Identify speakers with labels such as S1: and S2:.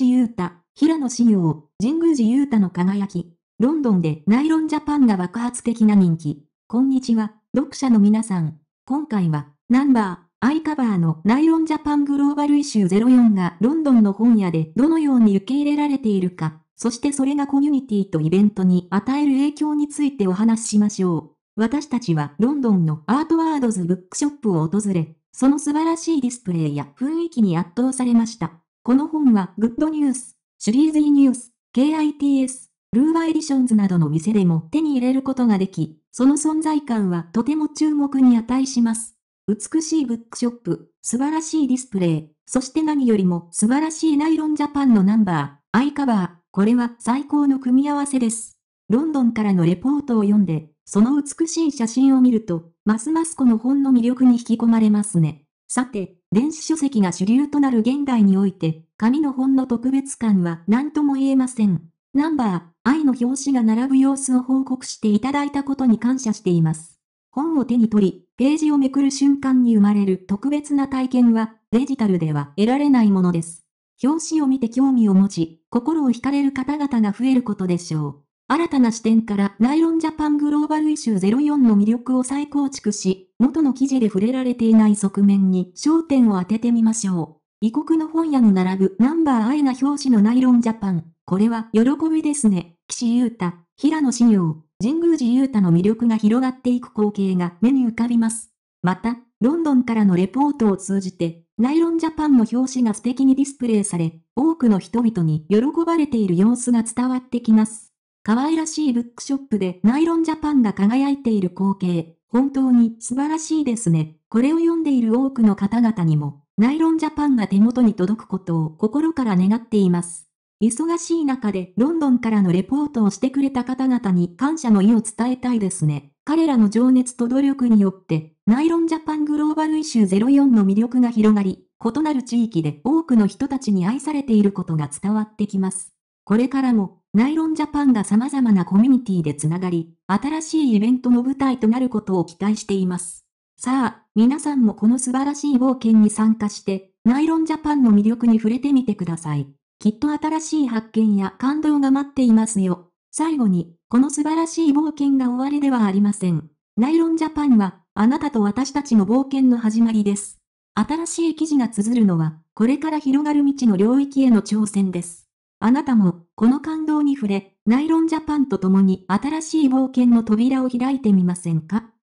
S1: 志優太、平野紫耀、神宮寺優太の輝き。ロンドンでナイロンジャパンが爆発的な人気。こんにちは、読者の皆さん。今回は、ナンバー、アイカバーのナイロンジャパングローバルイシュー04がロンドンの本屋でどのように受け入れられているか、そしてそれがコミュニティとイベントに与える影響についてお話ししましょう。私たちはロンドンのアートワードズブックショップを訪れ、その素晴らしいディスプレイや雰囲気に圧倒されました。この本はグッドニュース、シリーズ e ニュース、KITS、ルーーエディションズなどの店でも手に入れることができ、その存在感はとても注目に値します。美しいブックショップ、素晴らしいディスプレイ、そして何よりも素晴らしいナイロンジャパンのナンバー、アイカバー、これは最高の組み合わせです。ロンドンからのレポートを読んで、その美しい写真を見ると、ますますこの本の魅力に引き込まれますね。さて、電子書籍が主流となる現代において、紙の本の特別感は何とも言えません。ナンバー、愛の表紙が並ぶ様子を報告していただいたことに感謝しています。本を手に取り、ページをめくる瞬間に生まれる特別な体験は、デジタルでは得られないものです。表紙を見て興味を持ち、心を惹かれる方々が増えることでしょう。新たな視点からナイロンジャパングローバルイシュー04の魅力を再構築し、元の記事で触れられていない側面に焦点を当ててみましょう。異国の本屋に並ぶナンバーアイな表紙のナイロンジャパン。これは喜びですね。岸優太、平野紫耀、神宮寺優太の魅力が広がっていく光景が目に浮かびます。また、ロンドンからのレポートを通じて、ナイロンジャパンの表紙が素敵にディスプレイされ、多くの人々に喜ばれている様子が伝わってきます。可愛らしいブックショップでナイロンジャパンが輝いている光景、本当に素晴らしいですね。これを読んでいる多くの方々にも、ナイロンジャパンが手元に届くことを心から願っています。忙しい中でロンドンからのレポートをしてくれた方々に感謝の意を伝えたいですね。彼らの情熱と努力によって、ナイロンジャパングローバルイシュー04の魅力が広がり、異なる地域で多くの人たちに愛されていることが伝わってきます。これからも、ナイロンジャパンが様々なコミュニティでつながり、新しいイベントの舞台となることを期待しています。さあ、皆さんもこの素晴らしい冒険に参加して、ナイロンジャパンの魅力に触れてみてください。きっと新しい発見や感動が待っていますよ。最後に、この素晴らしい冒険が終わりではありません。ナイロンジャパンは、あなたと私たちの冒険の始まりです。新しい記事が綴るのは、これから広がる未知の領域への挑戦です。あなたも、この感動に触れ、ナイロンジャパンと共に新しい冒険の扉を開いてみませんか